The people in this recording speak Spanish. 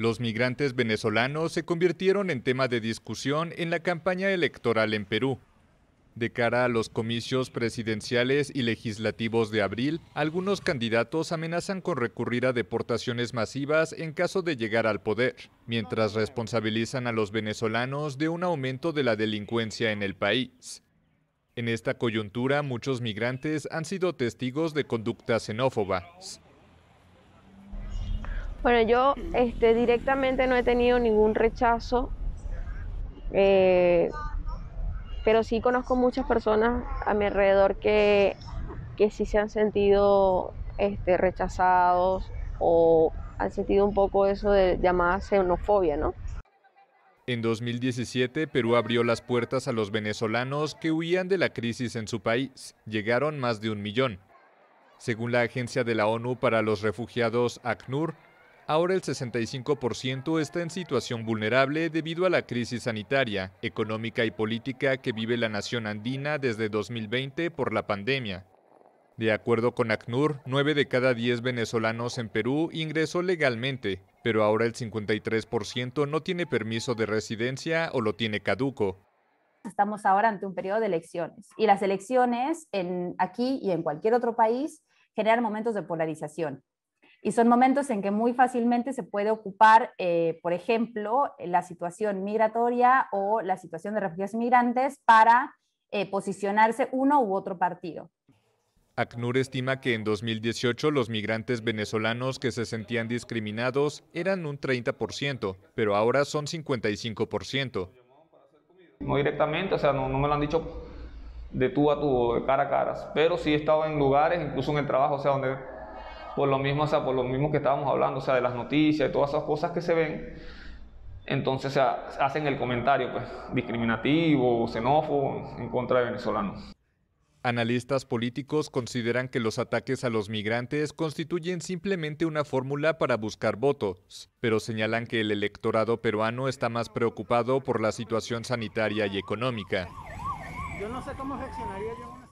Los migrantes venezolanos se convirtieron en tema de discusión en la campaña electoral en Perú. De cara a los comicios presidenciales y legislativos de abril, algunos candidatos amenazan con recurrir a deportaciones masivas en caso de llegar al poder, mientras responsabilizan a los venezolanos de un aumento de la delincuencia en el país. En esta coyuntura, muchos migrantes han sido testigos de conductas xenófobas. Bueno, yo este, directamente no he tenido ningún rechazo, eh, pero sí conozco muchas personas a mi alrededor que, que sí se han sentido este, rechazados o han sentido un poco eso de llamada xenofobia, ¿no? En 2017, Perú abrió las puertas a los venezolanos que huían de la crisis en su país. Llegaron más de un millón. Según la Agencia de la ONU para los Refugiados, ACNUR, ahora el 65% está en situación vulnerable debido a la crisis sanitaria, económica y política que vive la nación andina desde 2020 por la pandemia. De acuerdo con ACNUR, 9 de cada 10 venezolanos en Perú ingresó legalmente, pero ahora el 53% no tiene permiso de residencia o lo tiene caduco. Estamos ahora ante un periodo de elecciones y las elecciones en, aquí y en cualquier otro país generan momentos de polarización. Y son momentos en que muy fácilmente se puede ocupar, eh, por ejemplo, eh, la situación migratoria o la situación de refugiados migrantes para eh, posicionarse uno u otro partido. ACNUR estima que en 2018 los migrantes venezolanos que se sentían discriminados eran un 30%, pero ahora son 55%. No directamente, o sea, no, me lo han dicho de tú a tú, de cara a cara, pero sí he estado en lugares, incluso en el trabajo, o sea, donde por lo mismo, o por lo mismo que estábamos hablando, o sea, de las noticias y todas esas cosas que se ven, entonces hacen el comentario pues, discriminativo, xenófobo en contra de venezolanos. Analistas políticos consideran que los ataques a los migrantes constituyen simplemente una fórmula para buscar votos, pero señalan que el electorado peruano está más preocupado por la situación sanitaria y económica. Yo no sé cómo reaccionaría yo.